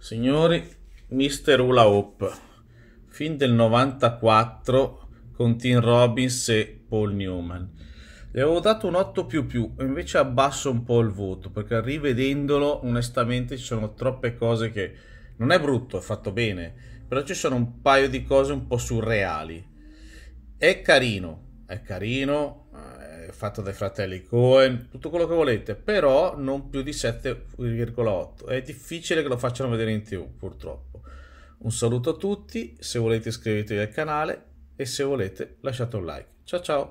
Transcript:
Signori, Mr. Hula Hoop, fin del 94 con Tim Robbins e Paul Newman. Gli avevo dato un 8 più più, invece abbasso un po' il voto, perché rivedendolo onestamente ci sono troppe cose che... Non è brutto, è fatto bene, però ci sono un paio di cose un po' surreali. È carino, è carino, fatto dai fratelli Cohen, tutto quello che volete, però non più di 7,8. È difficile che lo facciano vedere in tv, purtroppo. Un saluto a tutti, se volete iscrivetevi al canale e se volete lasciate un like. Ciao ciao!